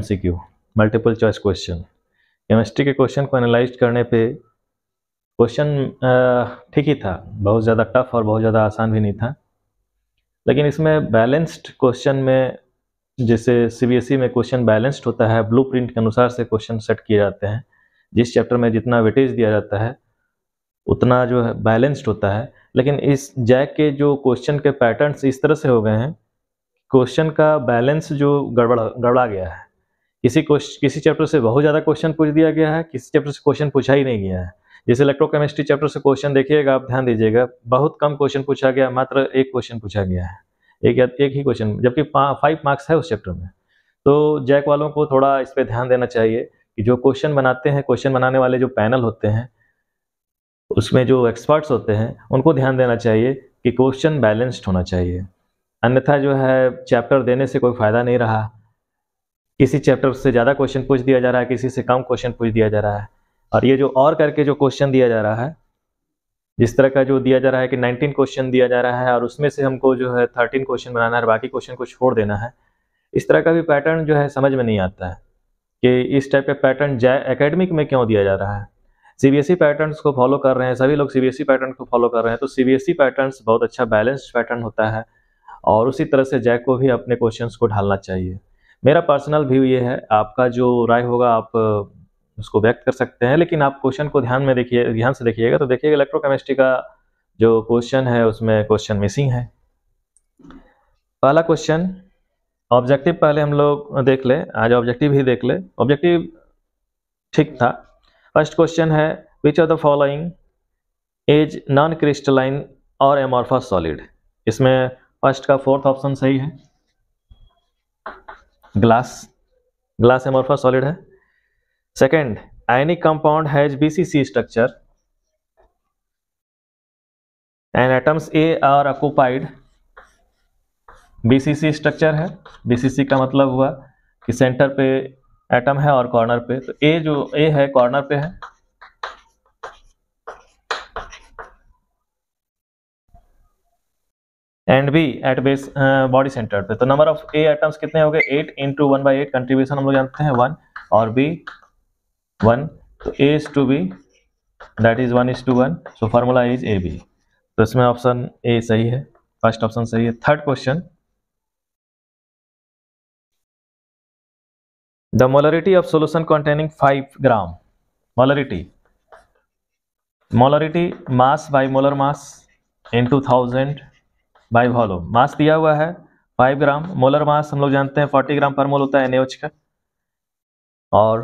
MCQ multiple choice question chemistry के question को analyse करने पे क्वेश्चन ठीक ही था बहुत ज़्यादा टफ और बहुत ज़्यादा आसान भी नहीं था लेकिन इसमें बैलेंस्ड क्वेश्चन में जैसे सीबीएसई e में क्वेश्चन बैलेंस्ड होता है ब्लूप्रिंट के अनुसार से क्वेश्चन सेट किए जाते हैं जिस चैप्टर में जितना वेटेज दिया जाता है उतना जो है बैलेंस्ड होता है लेकिन इस जैक के जो क्वेश्चन के पैटर्न्स इस तरह से हो गए हैं क्वेश्चन का बैलेंस जो गड़बड़ गड़बड़ा गया है किसी क्वेश्चन किसी चैप्टर से बहुत ज़्यादा क्वेश्चन पूछ दिया गया है किसी चैप्टर से क्वेश्चन पूछा ही नहीं गया है जैसे इलेक्ट्रोकेमिस्ट्री चैप्टर से क्वेश्चन देखिएगा आप ध्यान दीजिएगा बहुत कम क्वेश्चन पूछा गया मात्र एक क्वेश्चन पूछा गया है एक या एक ही क्वेश्चन जबकि फाइव मार्क्स है उस चैप्टर में तो जैक वालों को थोड़ा इस पर ध्यान देना चाहिए कि जो क्वेश्चन बनाते हैं क्वेश्चन बनाने वाले जो पैनल होते हैं उसमें जो एक्सपर्ट्स होते हैं उनको ध्यान देना चाहिए कि क्वेश्चन बैलेंस्ड होना चाहिए अन्यथा जो है चैप्टर देने से कोई फ़ायदा नहीं रहा किसी चैप्टर से ज़्यादा क्वेश्चन पूछ दिया जा रहा है किसी से कम क्वेश्चन पूछ दिया जा रहा है और ये जो और करके जो क्वेश्चन दिया जा रहा है जिस तरह का जो दिया जा रहा है कि 19 क्वेश्चन दिया जा रहा है और उसमें से हमको जो है 13 क्वेश्चन बनाना है और बाकी क्वेश्चन को छोड़ देना है इस तरह का भी पैटर्न जो है समझ में नहीं आता है कि इस टाइप का पैटर्न जय एकेडमिक में क्यों दिया जा रहा है सीबीएसई पैटर्न्स को फॉलो कर रहे हैं सभी लोग सी पैटर्न को फॉलो कर रहे हैं तो सी पैटर्न्स बहुत अच्छा बैलेंस्ड पैटर्न होता है और उसी तरह से जैक को भी अपने क्वेश्चन को ढालना चाहिए मेरा पर्सनल व्यू ये है आपका जो राय होगा आप उसको व्यक्त कर सकते हैं लेकिन आप क्वेश्चन को ध्यान में देखिए ध्यान से देखिएगा तो देखिएगा इलेक्ट्रोकेमिस्ट्री का जो क्वेश्चन है उसमें क्वेश्चन मिसिंग है पहला क्वेश्चन ऑब्जेक्टिव पहले हम लोग देख ले आज ऑब्जेक्टिव ही देख ले ऑब्जेक्टिव ठीक था फर्स्ट क्वेश्चन है which are the following as non crystalline और एमॉर्फस सॉलिड इसमें फर्स्ट का फोर्थ ऑप्शन सही है ग्लास ग्लास एमोरफा सॉलिड है second ionic compound has BCC structure and atoms A are occupied BCC structure है BCC का मतलब हुआ कि सेंटर पे एटम है और कॉर्नर पे तो ए जो ए है कॉर्नर पे है and B at base body centre पे तो नंबर ऑफ ए आइटम्स कितने हो गए eight into one by eight contribution हम लोग जानते हैं वन और बी वन तो A is to B that is one is to one so formula is A B तो इसमें ऑप्शन ए सही है फर्स्ट ऑप्शन सही है third question the molarity of solution containing five gram molarity molarity mass by molar mass into thousand by volume mass दिया हुआ है five gram molar mass हम लोग जानते हैं फोर्टी ग्राम पर मोल होता है एन का और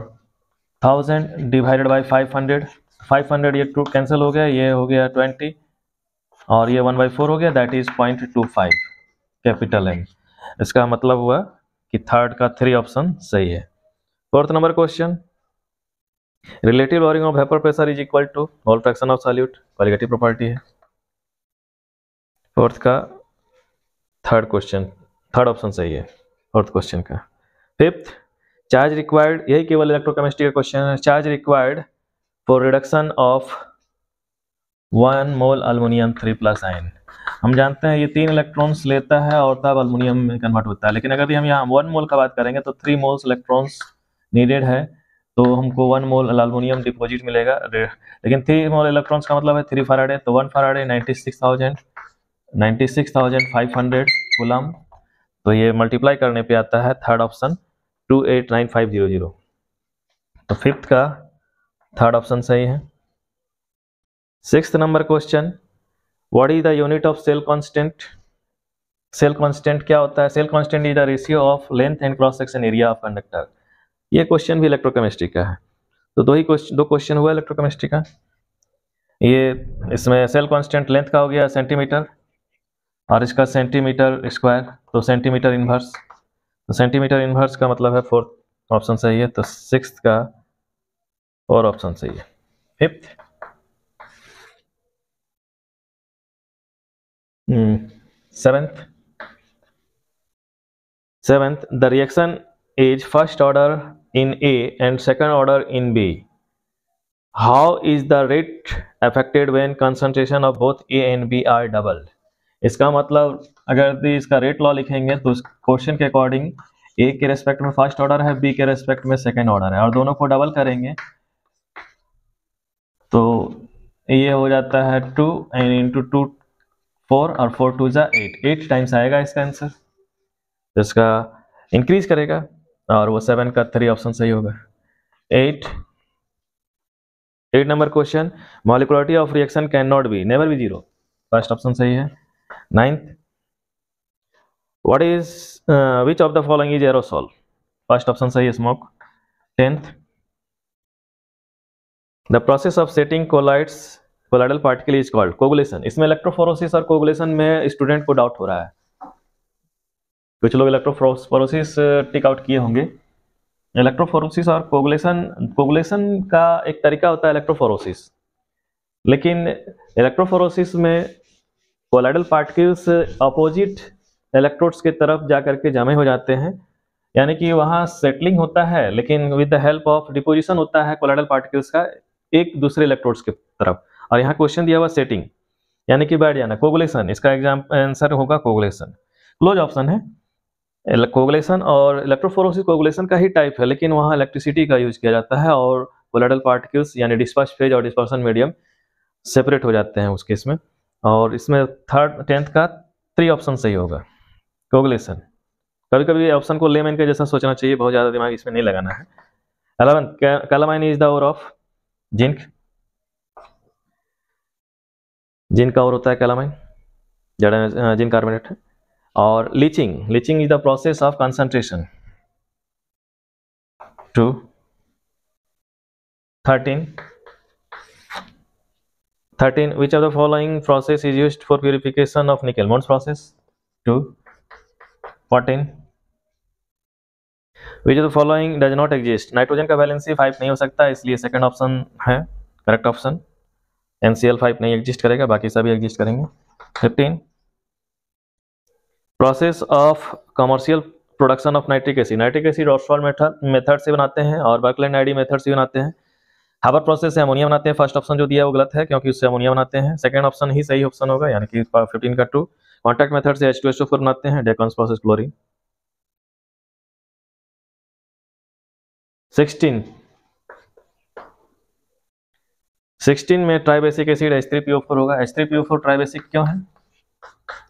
thousand divided by five hundred five hundred ये टू कैंसिल हो गया ये हो गया ट्वेंटी और ये वन बाई फोर हो गया that is point two five capital N इसका मतलब हुआ कि थर्ड का थ्री ऑप्शन सही है fourth number question relative lowering of vapour pressure is equal to mole fraction of solute colligative property है फोर्थ का थर्ड क्वेश्चन थर्ड ऑप्शन सही है फोर्थ क्वेश्चन का फिफ्थ चार्ज रिक्वायर्ड यही केवल इलेक्ट्रोकेमिस्ट्री का क्वेश्चन है charge required for reduction of one mole aluminium three plus ion हम जानते हैं ये तीन इलेक्ट्रॉन्स लेता है और तब अल्मोनियम में कन्वर्ट होता है लेकिन अगर हम यहाँ वन मोल का बात करेंगे तो थ्री मोल्स इलेक्ट्रॉन्स नीडेड है तो हमको वन मोल अल्मोनियम डिपोजिट मिलेगा लेकिन थ्री मोल इलेक्ट्रॉन्स का मतलब है थ्री फराडे तो one faraday ninety six thousand 96,500 coulomb तो ये मल्टीप्लाई करने पे आता है थर्ड ऑप्शन 289500 तो फिफ्थ का थर्ड ऑप्शन सही है six number question what is the unit of cell constant cell constant क्या होता है cell constant is the ratio of length and cross section area of conductor ये क्वेश्चन भी electrochemistry का है तो दो ही क्वेश्चन दो क्वेश्चन हुआ इलेक्ट्रोकेमिस्ट्री का ये इसमें सेल कांस्टेंट लेंथ का हो गया सेंटीमीटर और इसका सेंटीमीटर स्क्वायर तो सेंटीमीटर इन्वर्स तो सेंटीमीटर इन्वर्स का मतलब है फोर्थ ऑप्शन सही है तो सिक्स का और ऑप्शन सही है fifth seventh seventh the reaction is first order in A and second order in B how is the rate affected when concentration of both A and B are doubled इसका मतलब अगर इसका rate law लिखेंगे तो question के according ए के respect में first order है बी के रेस्पेक्ट में सेकेंड ऑर्डर है और दोनों को डबल करेंगे तो ये हो जाता है two and into two four और फोर टू ज़ा एट एट टाइम्स आएगा इसका आंसर तो इसका इंक्रीज करेगा और वो सेवन का थ्री ऑप्शन सही होगा eight eight number question molecularity of reaction can not be never be zero first option सही है ninth what is uh, which of the following is aerosol first option सही है smoke tenth the process of setting colloids colloidal particle is called coagulation इसमें electrophoresis और coagulation में student को doubt हो रहा है कुछ लोग इलेक्ट्रोफोरोसिस टिक आउट किए होंगे इलेक्ट्रोफोरोसिस और कोगुलेशन कोगुलेशन का एक तरीका होता है इलेक्ट्रोफोरोसिस लेकिन इलेक्ट्रोफोरोसिस में कोलाइडल पार्टिकल्स अपोजिट इलेक्ट्रोड्स के तरफ जा करके जमे हो जाते हैं यानी कि वहाँ सेटलिंग होता है लेकिन with the help of deposition होता है कोलाइडल पार्टिकल्स का एक दूसरे इलेक्ट्रोड्स की तरफ और यहाँ क्वेश्चन दिया हुआ सेटिंग यानी कि बैठ जाना कोगुलेशन इसका एग्जाम आंसर होगा कोगुलेशन क्लोज ऑप्शन है कोगुलेशन और इलेक्ट्रोफोरोसिस कोगुलेशन का ही टाइप है लेकिन वहाँ इलेक्ट्रिसिटी का यूज किया जाता है और कोलाइडल पार्टिकल्स यानी डिस्पर्स फेज और डिस्पर्सन मीडियम सेपरेट हो जाते हैं उस केस में और इसमें थर्ड टेंथ का थ्री ऑप्शन सही होगा कोगुलेशन कभी कभी ऑप्शन को लेमेन के जैसा सोचना चाहिए बहुत ज़्यादा दिमाग इसमें नहीं लगाना है eleventh calamine is the ore of zinc zinc का और होता है कैलामाइन जड़ा जिंक कार्बोनेट है और leaching leaching is the process of concentration to thirteen 13 which of the following process is used for purification of nickel Mons process 2 14 which of the following does not exist nitrogen का valency 5 नहीं हो सकता इसलिए second option है correct option NCl5 नहीं exist करेगा बाकी सभी एग्जिस्ट करेंगे 15 process of commercial production of nitric acid nitric acid Ostwald method से बनाते हैं और बर्कलैंड आईडी मेथड से बनाते हैं हाबर प्रोसेस से अमोनिया बनाते हैं फर्स्ट ऑप्शन जो दिया वो गलत है क्योंकि उससे अमोनिया बनाते हैं सेकंड ऑप्शन ही सही ऑप्शन होगा यानी कि फिफ्टीन का टू कॉन्टैक्ट मेथड से H two H two four बनाते हैं Deacon's process chlorine sixteen sixteen में tribasic acid H three PO four होगा H three PO four tribasic क्यों है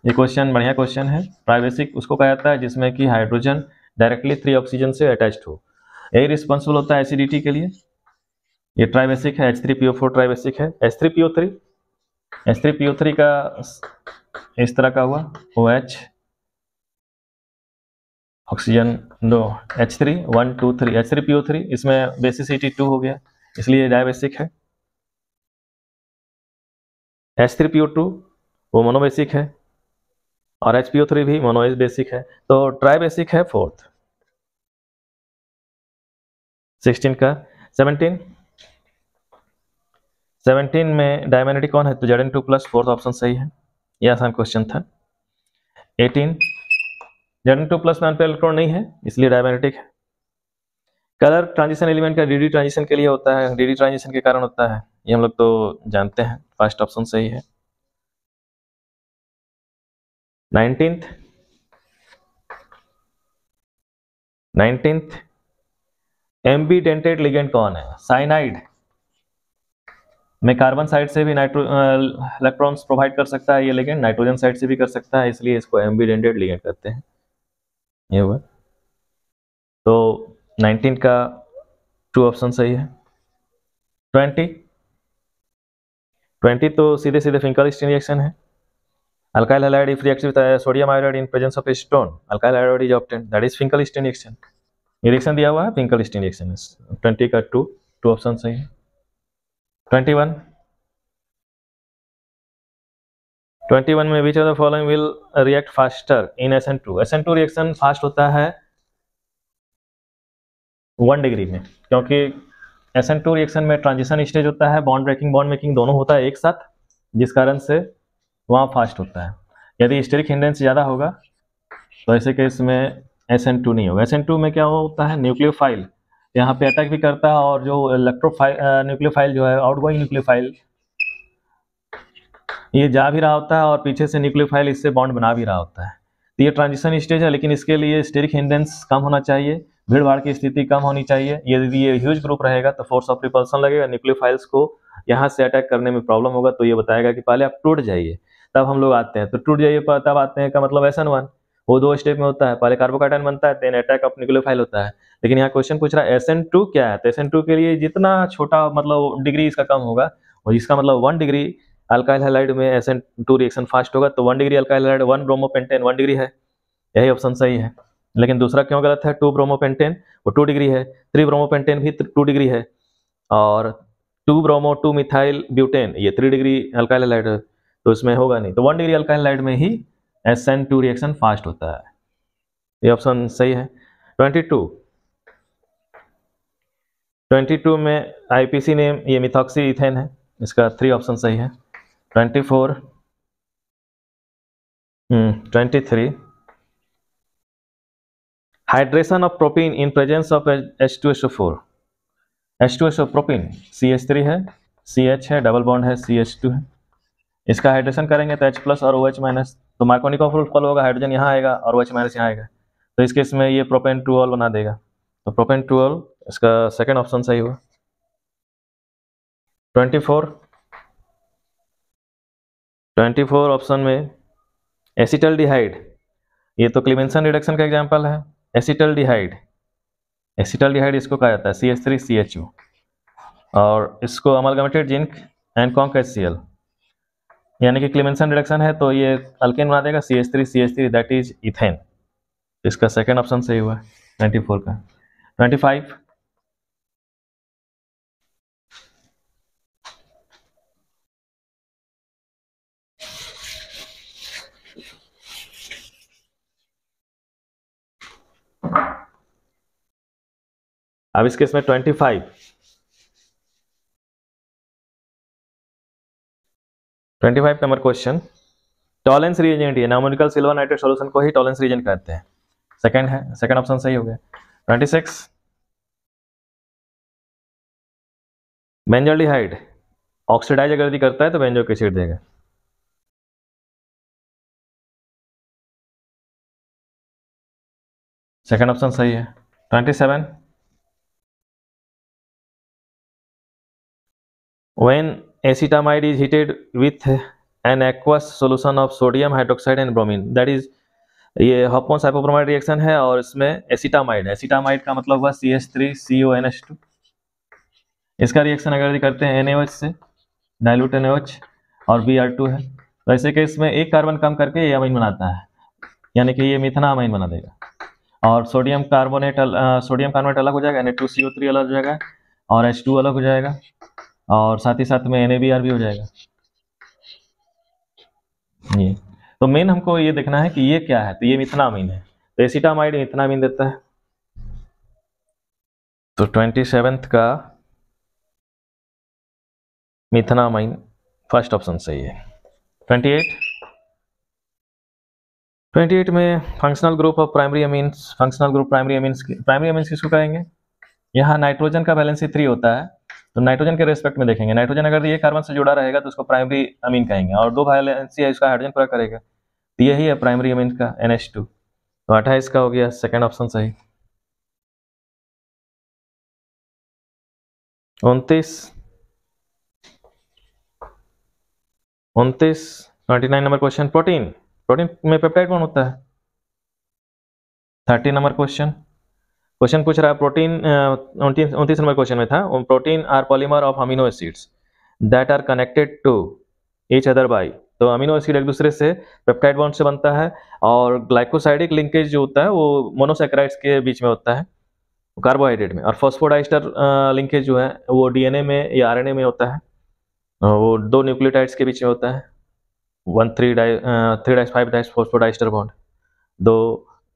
ये क्वेश्चन बढ़िया क्वेश्चन है ट्राइबेसिक उसको कहा जाता है जिसमें कि हाइड्रोजन डायरेक्टली थ्री ऑक्सीजन से अटैच्ड हो यही रिस्पॉन्सिबल होता है एसिडिटी के लिए ये ट्राइबेसिक है H three P O four tribasic है H three P O three H three P O three का इस तरह का हुआ ओ एच ऑक्सीजन दो H three one two three H three P O three इसमें बेसिसिटी टू हो गया इसलिए डायबेसिक है एच थ्री पीओ टू वो मोनोबेसिक है और एच पी ओ थ्री भी मोनो बेसिक है तो ट्राइबेसिक है फोर्थ सिक्सटीन का सेवनटीन सेवनटीन में डायमेनिटी कौन है तो Z N two plus fourth option सही है यह आसान क्वेश्चन था eighteen Z N two plus में अनपेयर इलेक्ट्रॉन नहीं है इसलिए डायमेनेटिक है कलर ट्रांजिशन एलिमेंट का डीडी ट्रांजिशन के लिए होता है डीडी ट्रांजिशन के कारण होता है ये हम लोग तो जानते हैं फर्स्ट ऑप्शन सही है nineteenth nineteenth ambidentate ligand कौन है साइनाइड मैं कार्बन साइड से भी नाइट्रो इलेक्ट्रॉन्स प्रोवाइड कर सकता है ये लेकिन नाइट्रोजन साइड से भी कर सकता है इसलिए इसको एम्बीडेंडेड लिगेंड करते हैं ये हुआ तो 19 का टू ऑप्शन सही है 20 20 तो सीधे सीधे फिंकल स्टीन रिएक्शन है alkyl halide if reacts with sodium iodide in presence of a stone alkyl iodide is obtained that is finkelstein reaction ये रिएक्शन दिया हुआ है फिंकल स्टीन रिएक्शन ट्वेंटी का टू टू ऑप्शन सही है ट्वेंटी वन में which of the following will react faster in S S N two N two reaction fast होता है वन डिग्री में क्योंकि एस एन टू रिएक्शन में transition stage होता है बॉन्ड ब्रेकिंग बॉन्ड मेकिंग दोनों होता है एक साथ जिस कारण से वहाँ फास्ट होता है यदि स्टेरिक हिंडेंस ज़्यादा होगा तो ऐसे केस में टू नहीं होगा एस एन टू में क्या होता है न्यूक्लियोफाइल यहाँ पे अटैक भी करता है और जो इलेक्ट्रोफाइल न्यूक्लियोफाइल जो है आउटगोइंग न्यूक्लियोफाइल ये जा भी रहा होता है और पीछे से न्यूक्लियोफाइल इससे बॉन्ड बना भी रहा होता है तो ये ट्रांजिशन स्टेज है लेकिन इसके लिए स्टेरिक हिंडेंस कम होना चाहिए भीड़ भाड़ की स्थिति कम होनी चाहिए यदि ये ह्यूज ग्रुप रहेगा तो फोर्स ऑफ रिपल्सन लगेगा न्यूक्लियोफाइल्स को यहाँ से अटैक करने में प्रॉब्लम होगा तो ये बताएगा कि पहले आप टूट जाइए तब हम लोग आते हैं तो टूट जाइए तब आते हैं का मतलब ऐसा वन वो दो स्टेप में होता है पहले कार्बोकार्टन बनता है देन अटैक ऑफ न्यूक्लियोफाइल होता है लेकिन यहाँ क्वेश्चन पूछ रहा है एस एन टू क्या है तो एस एन टू के लिए जितना छोटा मतलब डिग्री इसका कम होगा और इसका मतलब वन डिग्री अल्काइल हेलाइड में S N two reaction fast होगा तो one degree alkyl halide one bromopentane one degree है यही ऑप्शन सही है लेकिन दूसरा क्यों गलत है टू ब्रोमोपेंटेन वो टू डिग्री है थ्री ब्रोमोपेंटेन भी टू डिग्री है और two bromo two methyl butane ये थ्री डिग्री अल्काइल हेलाइड तो इसमें होगा नहीं तो वन डिग्री अल्काइल हेलाइड में ही S N two reaction fast होता है ये ऑप्शन सही है ट्वेंटी टू 22 में आईपीसी नेम ये मिथॉक्सी इथेन है इसका थ्री ऑप्शन सही है 24 hmm, twenty three hydration of propene in presence of H two H O four H two H O propene C H three है C H है double bond है C H two है इसका hydration करेंगे तो H plus और O H minus तो Markovnikov होगा हाइड्रोजन यहाँ आएगा और ओ एच माइनस यहाँ आएगा तो इस केस में ये प्रोपेन टूअल बना देगा तो प्रोपेन टूअल इसका सेकंड ऑप्शन सही हुआ twenty four twenty four option में एसिटल डिहाइड ये तो क्लिमेंसन रिडक्शन का एग्जाम्पल है एसिटल डिहाइड एसिटल डिहाइड इसको कहा जाता है C S three C H U और इसको amalgamated zinc and conc H C L यानी कि क्लिमेंसन रिडक्शन है तो ये अल्केन बना देगा C S three C H three that is ethane इसका सेकेंड ऑप्शन सही हुआ ट्वेंटी फोर का ट्वेंटी फाइव अब इसके इसमें twenty five twenty five number question Tollens reagent ये नामोनिकल सिल्वर नाइट्रेट सॉल्यूशन को ही टॉलेंस रिएजेंट कहते हैं सेकंड है सेकंड ऑप्शन सही हो गया ट्वेंटी सिक्स बेंजोल्डिहाइड ऑक्सीडाइज अगर यदि करता है तो बेंजो एसिड देगा सेकंड ऑप्शन सही है twenty seven When acetamide is heated with an aqueous solution of sodium hydroxide and bromine, that is ये हॉपमोन साइपोब्रोमाइड रिएक्शन है और इसमें एसिटामाइड एसिटामाइड का मतलब हुआ C H three C O N H two इसका रिएक्शन अगर करते हैं एन से डायलूट एनएच और बी आर टू है वैसे तो ऐसे इसमें एक कार्बन कम करके ये अमीन बनाता है यानी कि ये मिथना अमाइन बना देगा और सोडियम कार्बोनेट सोडियम कार्बोनेट अलग हो जाएगा N two C O three अलग हो जाएगा और एच टू अलग हो जाएगा और साथ ही साथ में एन भी हो जाएगा ये तो मेन हमको ये देखना है कि ये क्या है तो ये मिथनामीन है तो एसिटामाइड मिथनामीन देता है तो ट्वेंटी सेवेंथ का मिथनामाइन फर्स्ट ऑप्शन सही है ट्वेंटी एट ट्वेंटी एट में functional group of primary amines functional group primary amines primary amines किसको कहेंगे यहाँ नाइट्रोजन का बैलेंस ही थ्री होता है तो नाइट्रोजन के रेस्पेक्ट में देखेंगे नाइट्रोजन अगर ये कार्बन से जुड़ा रहेगा तो उसको प्राइमरी अमीन कहेंगे और दो वैलेंसी है इसका हाइड्रोजन पूरा करेगा तो यही है प्राइमरी अमीन का एन तो अट्ठाईस का हो गया सेकेंड ऑप्शन सही उनतीस उनतीस twenty nine number question protein protein में पेप्टाइड कौन होता है थर्टी नंबर क्वेश्चन क्वेश्चन पूछ रहा है प्रोटीन उनतीस नंबर क्वेश्चन में था protein are polymer of amino acids that are connected to each other by तो अमीनो एसिड एक दूसरे से पेप्टाइड बॉन्ड से बनता है और ग्लाइकोसाइडिक लिंकेज जो होता है वो मोनोसेक्राइड्स के बीच में होता है कार्बोहाइड्रेट में और फॉस्फोडाइस्टर लिंकेज जो है वो डीएनए में या आरएनए में होता है वो दो न्यूक्लियोटाइड्स के बीच में होता है one three di three dice five dice phosphodiester bond दो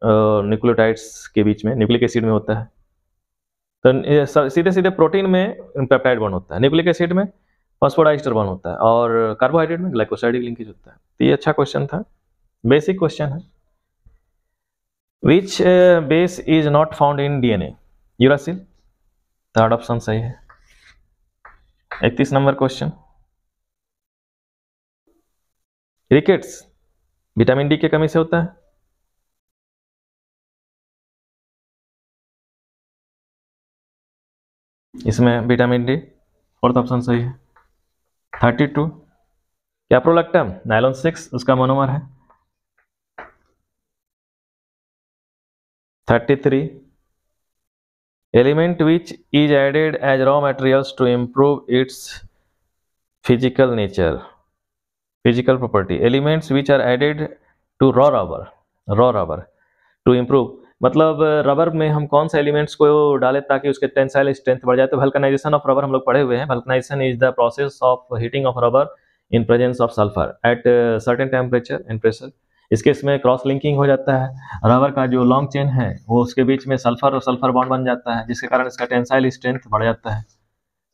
न्यूक्लियोटाइड्स के बीच में न्यूक्लिक एसिड में होता है तो सीधे सीधे प्रोटीन में पेप्टाइड बन होता है न्यूक्लिक एसिड में फॉस्फोडाइस्टर बन होता है और कार्बोहाइड्रेट में ग्लाइकोसाइडिक लिंकेज होता है तो ये अच्छा क्वेश्चन था बेसिक क्वेश्चन है which base is not found in DNA uracil third option सही है इकतीस number question rickets vitamin D की कमी से होता है इसमें विटामिन डी फोर्थ ऑप्शन सही है थर्टी टू क्या है नाइलॉन सिक्स उसका मनोमर है thirty three element which is added as raw materials to improve its physical nature physical property elements which are added to raw rubber raw rubber to improve मतलब rubber में हम कौन से elements को डालें ताकि उसके टेंसाइल स्ट्रेंथ बढ़ जाए तो वल्कनाइजेशन ऑफ रबर हम लोग पढ़े हुए हैं vulcanization is the process of heating of rubber in presence of sulphur at certain temperature and pressure इसके इसमें क्रॉस लिंकिंग हो जाता है रबर का जो लॉन्ग चेन है वो उसके बीच में सल्फर और सल्फर बॉन्ड बन जाता है जिसके कारण इसका टेंसाइल स्ट्रेंथ बढ़ जाता है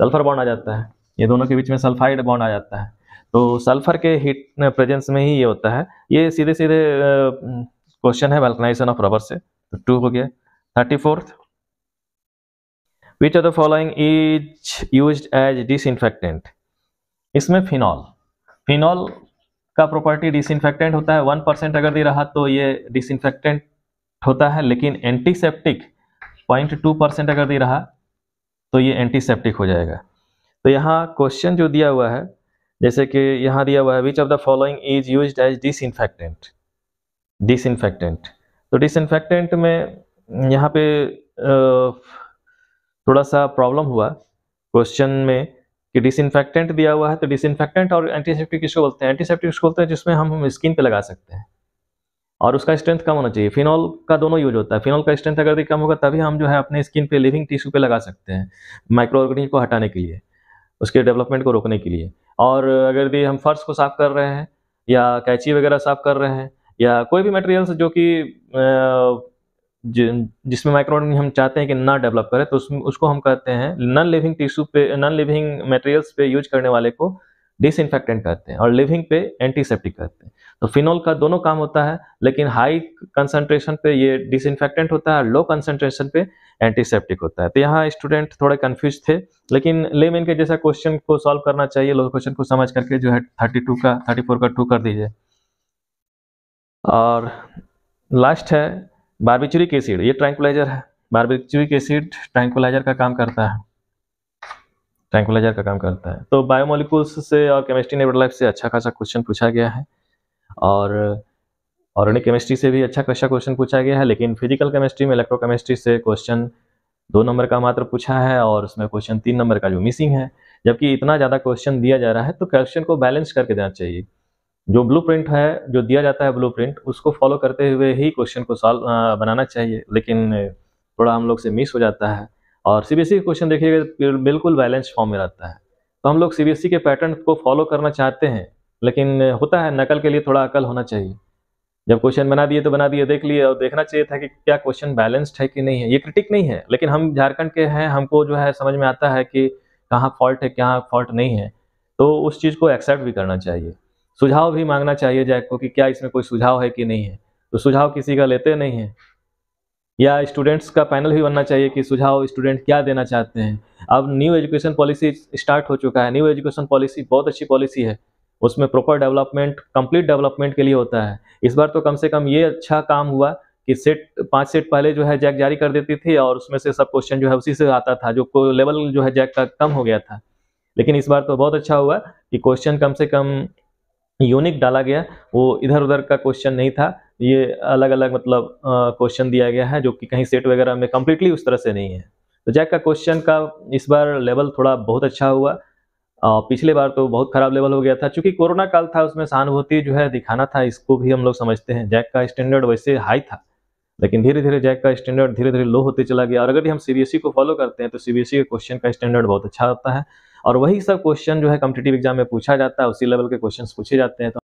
सल्फर बॉन्ड आ जाता है ये दोनों के बीच में सल्फाइड बॉन्ड आ जाता है तो सल्फर के हीट प्रेजेंस uh, में ही ये होता है ये सीधे सीधे क्वेश्चन है वेल्कनाइजेशन ऑफ रबर से तो टू हो गया thirty fourth which are the following is use as dis इसमें फिनॉल फिनॉल का प्रॉपर्टी इनफेक्टेंट होता है वन परसेंट अगर दे रहा तो ये इनफेक्टेंट होता है लेकिन एंटीसेप्टिक पॉइंट टू परसेंट अगर दे रहा तो ये एंटीसेप्टिक हो जाएगा तो यहाँ क्वेश्चन जो दिया हुआ है जैसे कि यहाँ दिया हुआ है which of the following is use as dis disinfectant तो डिसइनफेक्टेंट में यहाँ पे थोड़ा सा प्रॉब्लम हुआ क्वेश्चन में कि डिसइनफेक्टेंट दिया हुआ है तो डिसइनफेक्टेंट और एंटीसेप्टिक किसको बोलते हैं एंटीसेप्टिक किसको बोलते हैं जिसमें हम, स्किन पे लगा सकते हैं और उसका स्ट्रेंथ कम होना चाहिए फिनॉल का दोनों यूज होता है फिनॉल का स्ट्रेंथ अगर कम होगा तभी हम जो है अपने स्किन पे लिविंग टिश्यू पे लगा सकते हैं माइक्रो ऑर्गेनिज्म को हटाने के लिए उसके डेवलपमेंट को रोकने के लिए और अगर यदि हम फर्श को साफ कर रहे हैं या कैची वगैरह साफ कर रहे हैं या कोई भी मटेरियल्स जो कि जिसमें माइक्रोन हम चाहते हैं कि ना डेवलप करें तो उस, उसको हम कहते हैं नॉन लिविंग टिश्यू पे नॉन लिविंग मटेरियल्स पे यूज करने वाले को डिसइनफेक्टेंट कहते हैं और लिविंग पे एंटीसेप्टिक कहते हैं तो फिनोल का दोनों काम होता है लेकिन हाई कंसंट्रेशन पे ये डिसइनफेक्टेंट होता है और लो कंसंट्रेशन पे एंटीसेप्टिक होता है तो यहाँ स्टूडेंट थोड़े कंफ्यूज थे लेकिन लेमेन के जैसा क्वेश्चन को सॉल्व करना चाहिए लोग क्वेश्चन को समझ करके जो है थर्टी टू का थर्टी फोर का टू कर दीजिए और लास्ट है बारबिचुरिक एसिड ये ट्रैंकुलाइजर है बारबिचुरिक एसिड ट्रैंकुलाइजर का काम करता है ट्रैंकुलाइजर का काम करता है तो बायोमोलिकुल्स से और केमिस्ट्री नेबर लाइफ से अच्छा खासा क्वेश्चन पूछा गया है और ऑर्गेनिक केमिस्ट्री से भी अच्छा खासा क्वेश्चन पूछा गया है लेकिन फिजिकल केमिस्ट्री में इलेक्ट्रोकेमिस्ट्री से क्वेश्चन दो नंबर का मात्र पूछा है और उसमें क्वेश्चन तीन नंबर का जो मिसिंग है जबकि इतना ज़्यादा क्वेश्चन दिया जा रहा है तो क्वेश्चन को बैलेंस करके देना चाहिए जो ब्लूप्रिंट है जो दिया जाता है ब्लूप्रिंट उसको फॉलो करते हुए ही क्वेश्चन को सॉल्व बनाना चाहिए लेकिन थोड़ा हम लोग से मिस हो जाता है और सीबीएसई क्वेश्चन देखिएगा बिल्कुल बैलेंस फॉर्म में रहता है तो हम लोग सीबीएसई e के पैटर्न को फॉलो करना चाहते हैं लेकिन होता है नकल के लिए थोड़ा अकल होना चाहिए जब क्वेश्चन बना दिए तो बना दिए देख लिए और देखना चाहिए था कि क्या क्वेश्चन बैलेंस्ड है कि नहीं है ये क्रिटिक नहीं है लेकिन हम झारखंड के हैं हमको जो है समझ में आता है कि कहाँ फॉल्ट है कहाँ फॉल्ट नहीं है तो उस चीज़ को एक्सेप्ट भी करना चाहिए सुझाव भी मांगना चाहिए जैक को कि क्या इसमें कोई सुझाव है कि नहीं है तो सुझाव किसी का लेते नहीं है या स्टूडेंट्स का पैनल भी बनना चाहिए कि सुझाव स्टूडेंट क्या देना चाहते हैं अब न्यू एजुकेशन पॉलिसी स्टार्ट हो चुका है न्यू एजुकेशन पॉलिसी बहुत अच्छी पॉलिसी है उसमें प्रॉपर डेवलपमेंट कंप्लीट डेवलपमेंट के लिए होता है इस बार तो कम से कम ये अच्छा काम हुआ कि सेट पांच सेट पहले जो है जैक जारी कर देती थी और उसमें से सब क्वेश्चन जो है उसी से आता था जो लेवल जो है जैक का कम हो गया था लेकिन इस बार तो बहुत अच्छा हुआ कि क्वेश्चन कम से कम यूनिक डाला गया वो इधर उधर का क्वेश्चन नहीं था ये अलग अलग मतलब क्वेश्चन दिया गया है जो कि कहीं सेट वगैरह में कम्प्लीटली उस तरह से नहीं है तो जैक का क्वेश्चन का इस बार लेवल थोड़ा बहुत अच्छा हुआ और पिछले बार तो बहुत खराब लेवल हो गया था क्योंकि कोरोना काल था उसमें सहानुभूति जो है दिखाना था इसको भी हम लोग समझते हैं जैक का स्टैंडर्ड वैसे हाई था लेकिन धीरे धीरे जैक का स्टैंडर्ड धीरे धीरे लो होते चला गया और अगर हम सी e को फॉलो करते हैं तो सी e के क्वेश्चन का स्टैंडर्ड बहुत अच्छा होता है और वही सब क्वेश्चन जो है कम्पिटेटिव एग्जाम में पूछा जाता है उसी लेवल के क्वेश्चन पूछे जाते हैं तो